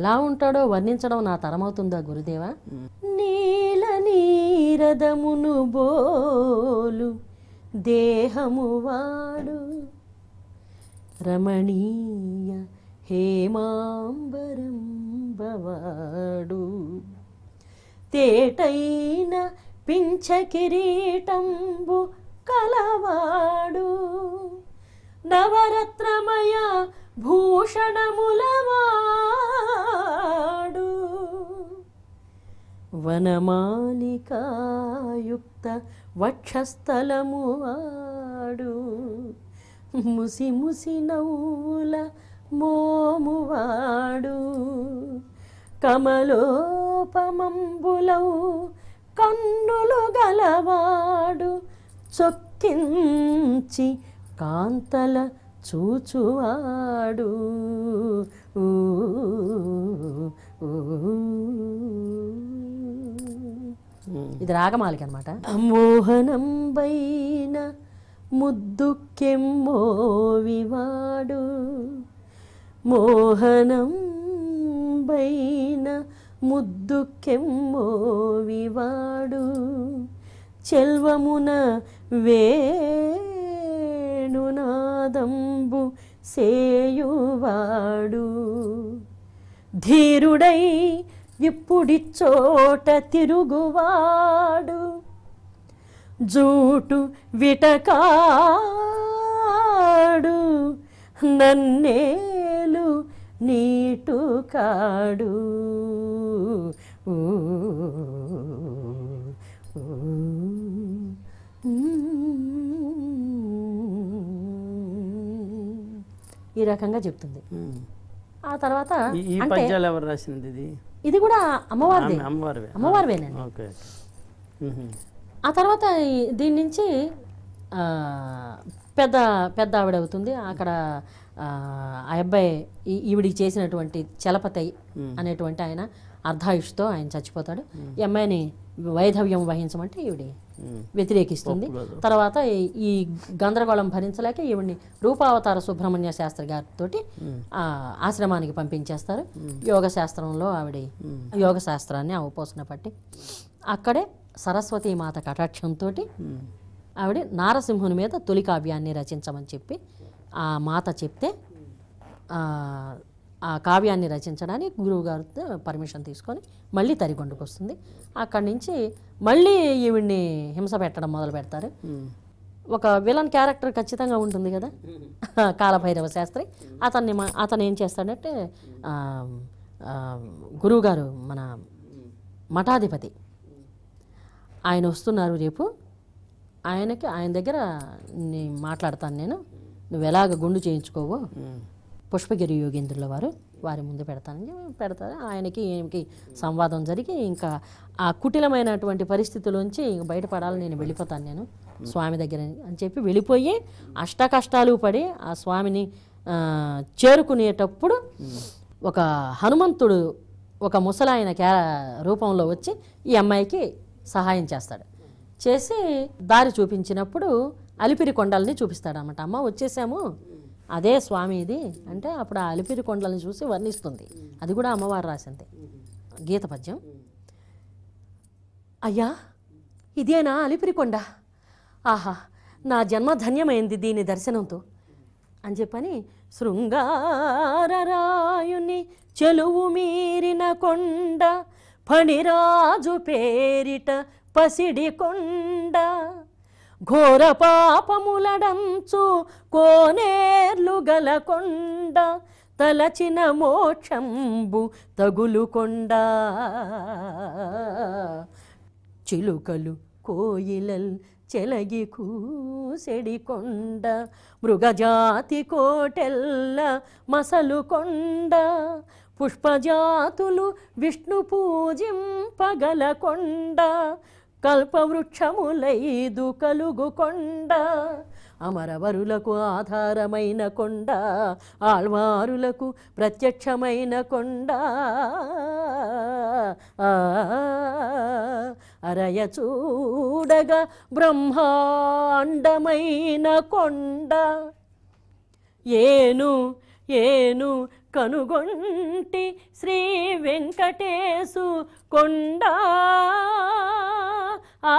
ఎలా ఉంటాడో వర్ణించడం నా తరమవుతుందా గురుదేవా నీల నీరదమును బోలు దేహము వాడు రమణీయ హేమాంబరంబవాడు తేటైన పించ కిరీటంబు కలవాడు నవరత్నమయ భూషణములవా వనమాలికాయుక్త వక్షస్థలము వాడు ముసి ముసి నవ్వుల మోమువాడు కమలోపమంబులవు కన్నులు గలవాడు చొక్కించి కాంతల చూచువాడు ఊ ఇది రాగమాలిక అనమాట మోహనం ముద్దు కెమ్మోవివాడు మోహనం బైన ముద్దు వివాడు చెల్వమున వేణునాదంబు సేయువాడు ధీరుడై ఇప్పుడిచ్చోట తిరుగువాడు జూటు విటకాడు నన్నేలు నీటు కాడు ఈ రకంగా చెప్తుంది ఆ తర్వాత ఇది కూడా అమ్మవారి అమ్మవారివేనండి ఆ తర్వాత దీని నుంచి పెద్ద పెద్ద ఆవిడ అవుతుంది అక్కడ ఆ అబ్బాయి ఈవిడికి చేసినటువంటి చలపతి అనేటువంటి ఆయన అర్ధాయుష్తో ఆయన చచ్చిపోతాడు ఈ అమ్మాయిని వైధవ్యం వహించమంటే ఈవిడి వ్యతిరేకిస్తుంది తర్వాత ఈ గందరగోళం భరించలేక ఈవిడ్ని రూపావతార సుబ్రహ్మణ్య శాస్త్రి గారితో ఆశ్రమానికి పంపించేస్తారు యోగ శాస్త్రంలో ఆవిడ యోగ శాస్త్రాన్ని ఆ ఉపోసన పట్టి అక్కడే సరస్వతీ మాత కటాక్షంతో ఆవిడ నారసింహుని మీద తొలి కావ్యాన్ని రచించమని చెప్పి ఆ మాత చెప్తే ఆ కావ్యాన్ని రచించడానికి గురువు పర్మిషన్ తీసుకొని మళ్ళీ తరిగొండుకు వస్తుంది అక్కడి నుంచి మళ్ళీ ఈవిడ్ని హింస పెట్టడం మొదలు పెడతారు ఒక విలన్ క్యారెక్టర్ ఖచ్చితంగా ఉంటుంది కదా కాలభైరవ శాస్త్రి అతన్ని అతను ఏం చేస్తాడంటే గురువుగారు మన మఠాధిపతి ఆయన వస్తున్నారు రేపు ఆయనకి ఆయన దగ్గర మాట్లాడతాను నేను నువ్వు ఎలాగ గుండు చేయించుకోవు పుష్పగిరి యోగేంద్రుల వారు వారి ముందు పెడతానని పెడతారు ఆయనకి ఈయనకి సంవాదం జరిగి ఇంకా ఆ కుటిలమైనటువంటి పరిస్థితుల్లోంచి ఇంక బయటపడాలని నేను వెళ్ళిపోతాను నేను స్వామి దగ్గర అని చెప్పి వెళ్ళిపోయి అష్ట కష్టాలు పడి ఆ స్వామిని చేరుకునేటప్పుడు ఒక హనుమంతుడు ఒక ముసలాయన క్యా రూపంలో వచ్చి ఈ అమ్మాయికి సహాయం చేస్తాడు చేసి దారి చూపించినప్పుడు అలిపిరి కొండల్ని చూపిస్తాడు అన్నమాట అమ్మ వచ్చేసాము అదే స్వామి ఇది అంటే అప్పుడు ఆ అలిపిరి కొండలను చూసి వర్ణిస్తుంది అది కూడా అమ్మవారు రాసింది గీత పద్యం అయ్యా ఇదేనా అలిపిరి కొండ ఆహా నా జన్మ ధన్యమైంది దీని దర్శనంతో అని చెప్పని శృంగారరాయుని చెలువు మీరిన కొండ ఫణిరాజు పేరిట పసిడి కొండ ఘోర పాపములడంచు కోనేర్లు గల కొండ తలచిన మోక్షంబు తగులు కొండ చిలుకలు కోయిలల్ చెలగి కూసెడి కొండ మృగజాతి కోటెల్ల మసలు కొండ పుష్పజాతులు విష్ణు పూజింపగల కొండ కల్పవృక్షములైదు కలుగు కొండ అమరవరులకు ఆధారమైన కొండ ఆళ్వారులకు ప్రత్యక్షమైన కొండ అరయ చూడగా బ్రహ్మాండమైన కొండ ఏను ఏను కనుగొంటి శ్రీ వెంకటేశు కొండ ఆ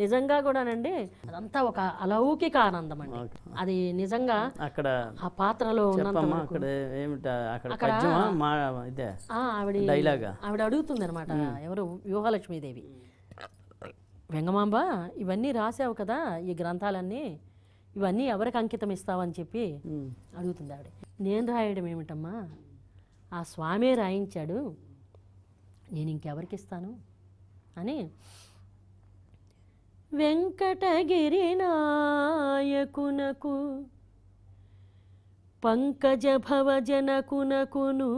నిజంగా కూడానండి అదంతా ఒక అలౌకిక ఆనందం అండి అది నిజంగా అక్కడ ఆ పాత్రలో అక్కడ అక్కడ ఆవిడ ఆవిడ అడుగుతుంది అనమాట ఎవరు వ్యూహలక్ష్మీదేవి వెంగమాంబ ఇవన్నీ రాసావు కదా ఈ గ్రంథాలన్నీ ఇవన్నీ ఎవరికి అంకితం ఇస్తావని చెప్పి అడుగుతుంది ఆవిడ నేను రాయడం ఏమిటమ్మా ఆ స్వామి రాయించాడు నేను ఇంకెవరికి ఇస్తాను అని వెంకటగిరినాయకునకు పంకజ భవజనకునకును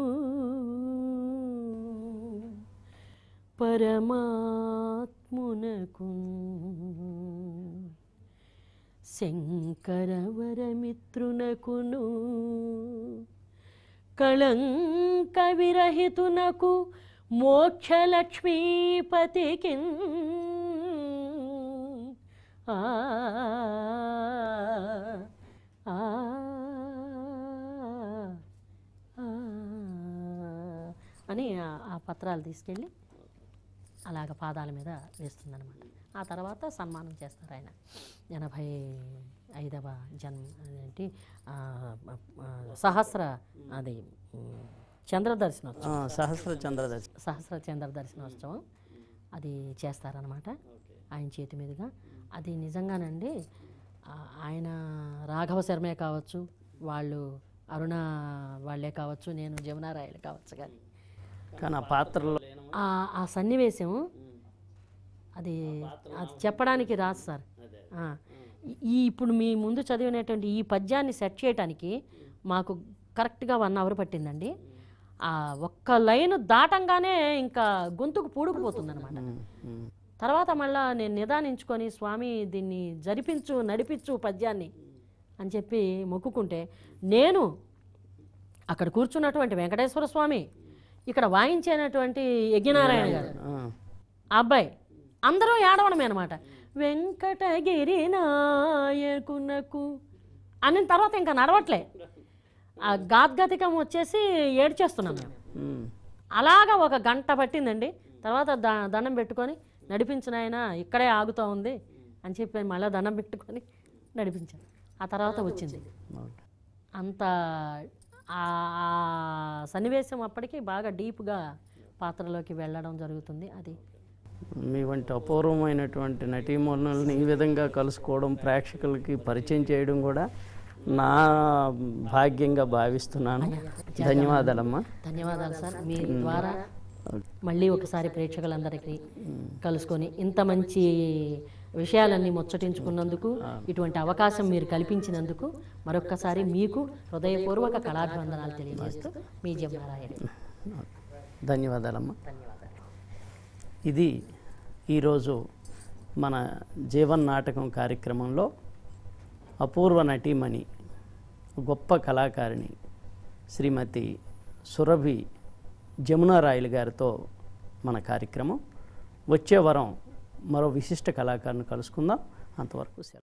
పరమాత్మునకు శంకరవరమిత్రునకును కళంక విరహితునకు మోక్షలక్ష్మీపతికి ఆ అని ఆ పత్రాలు తీసుకెళ్ళి అలాగ పాదాల మీద వేస్తుందనమాట ఆ తర్వాత సన్మానం చేస్తారు ఆయన ఎనభై ఐదవ జన్మ ఏంటి సహస్ర అది చంద్రదర్శనోత్సవం సహస్ర దర్శనం సహస్ర చంద్ర దర్శనోత్సవం అది చేస్తారనమాట ఆయన చేతి మీదుగా అది నిజంగానండి ఆయన రాఘవ శర్మే కావచ్చు వాళ్ళు అరుణ వాళ్ళే కావచ్చు నేను జమునారాయలు కావచ్చు కానీ కానీ ఆ పాత్రలో ఆ సన్నివేశం అది అది చెప్పడానికి రాదు సార్ ఈ ఇప్పుడు మీ ముందు చదివినటువంటి ఈ పద్యాన్ని సెట్ చేయడానికి మాకు కరెక్ట్గా వన్ అవర్ పట్టిందండి ఆ ఒక్క లైన్ దాటంగానే ఇంకా గొంతుకు పూడుకుపోతుంది అనమాట తర్వాత మళ్ళా నేను నిదానించుకొని స్వామి దీన్ని జరిపించు నడిపించు పద్యాన్ని అని చెప్పి మొక్కుకుంటే నేను అక్కడ కూర్చున్నటువంటి వెంకటేశ్వర స్వామి ఇక్కడ వాయించేనటువంటి యజ్ఞనారాయణ గారు అబ్బాయి అందరూ ఏడవడమే అనమాట వెంకటగిరి నాయకునకు అని తర్వాత ఇంకా నడవట్లే ఆ గాద్గతికం వచ్చేసి ఏడ్చేస్తున్నాను మేము అలాగా ఒక గంట పట్టిందండి తర్వాత దండం పెట్టుకొని నడిపించిన ఆయన ఇక్కడే ఆగుతూ ఉంది అని చెప్పి మళ్ళీ దండం పెట్టుకొని నడిపించాను ఆ తర్వాత వచ్చింది అంత ఆ సన్నివేశం అప్పటికి బాగా డీప్గా పాత్రలోకి వెళ్ళడం జరుగుతుంది అది మీ వంటి అపూర్వమైనటువంటి నటీమూలనల్ని ఈ విధంగా కలుసుకోవడం ప్రేక్షకులకి పరిచయం చేయడం కూడా నా భాగ్యంగా భావిస్తున్నాను ధన్యవాదాలమ్మా ధన్యవాదాలు సార్ మీ ద్వారా మళ్ళీ ఒకసారి ప్రేక్షకులందరికీ కలుసుకొని ఇంత మంచి విషయాలన్నీ ముచ్చటించుకున్నందుకు ఇటువంటి అవకాశం మీరు కల్పించినందుకు మరొక్కసారి మీకు హృదయపూర్వక కళాభివందనాలు తెలియజేస్తూ మీ జమనారాయణ ధన్యవాదాలమ్మా ఇది ఈరోజు మన జీవన్ నాటకం కార్యక్రమంలో అపూర్వ నటీమణి గొప్ప కళాకారిణి శ్రీమతి సురభి జమునారాయలు గారితో మన కార్యక్రమం వచ్చే వరం మరో విశిష్ట కళాకారుని కలుసుకుందాం అంతవరకు సెలవు